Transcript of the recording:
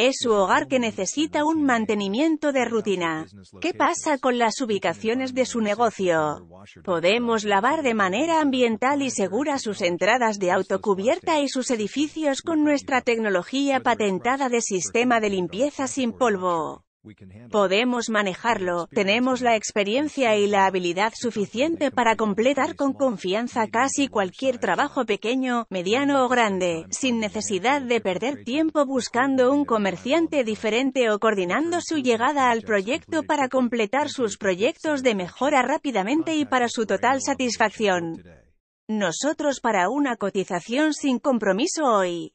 Es su hogar que necesita un mantenimiento de rutina. ¿Qué pasa con las ubicaciones de su negocio? Podemos lavar de manera ambiental y segura sus entradas de autocubierta y sus edificios con nuestra tecnología patentada de sistema de limpieza sin polvo. Podemos manejarlo, tenemos la experiencia y la habilidad suficiente para completar con confianza casi cualquier trabajo pequeño, mediano o grande, sin necesidad de perder tiempo buscando un comerciante diferente o coordinando su llegada al proyecto para completar sus proyectos de mejora rápidamente y para su total satisfacción. Nosotros para una cotización sin compromiso hoy.